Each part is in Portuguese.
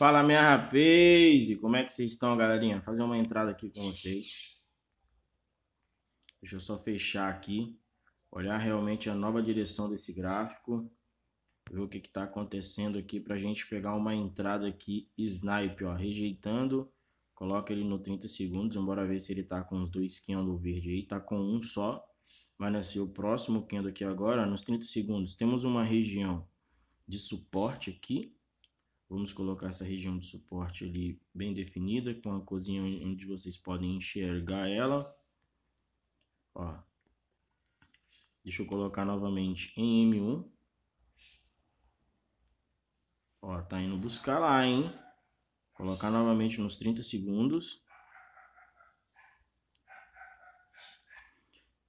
Fala minha rapaz, como é que vocês estão, galerinha? Vou fazer uma entrada aqui com vocês. Deixa eu só fechar aqui, olhar realmente a nova direção desse gráfico, ver o que está acontecendo aqui para a gente pegar uma entrada aqui, snipe, ó, rejeitando, coloca ele no 30 segundos, embora ver se ele tá com os dois candle verde aí, tá com um só, vai nascer o próximo candle aqui agora, nos 30 segundos, temos uma região de suporte aqui, Vamos colocar essa região de suporte ali bem definida, com a cozinha onde vocês podem enxergar ela. Ó. Deixa eu colocar novamente em M1. Ó, tá indo buscar lá, hein? Colocar novamente nos 30 segundos.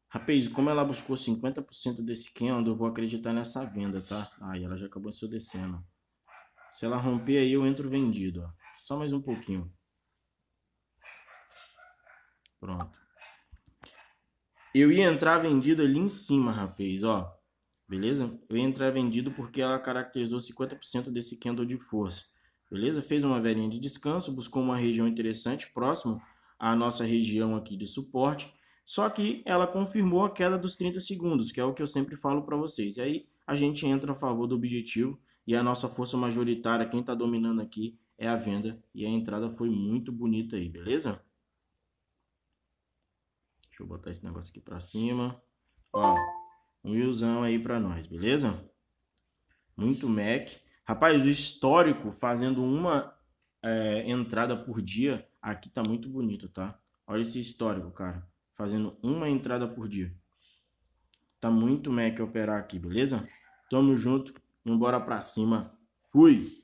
Rapaz, como ela buscou 50% desse candle, eu vou acreditar nessa venda, tá? Aí ah, ela já acabou se descendo. Se ela romper aí, eu entro vendido. Ó. Só mais um pouquinho. Pronto. Eu ia entrar vendido ali em cima, rapaz, ó. Beleza? Eu ia entrar vendido porque ela caracterizou 50% desse candle de força. Beleza? Fez uma velhinha de descanso, buscou uma região interessante próximo à nossa região aqui de suporte. Só que ela confirmou a queda dos 30 segundos, que é o que eu sempre falo para vocês. E aí a gente entra a favor do objetivo e a nossa força majoritária, quem está dominando aqui, é a venda. E a entrada foi muito bonita aí, beleza? Deixa eu botar esse negócio aqui para cima. Ó, um usão aí para nós, beleza? Muito Mac. Rapaz, o histórico fazendo uma é, entrada por dia aqui tá muito bonito, tá? Olha esse histórico, cara. Fazendo uma entrada por dia. Tá muito Mac operar aqui, beleza? Tamo junto. Vamos então, embora pra cima. Fui!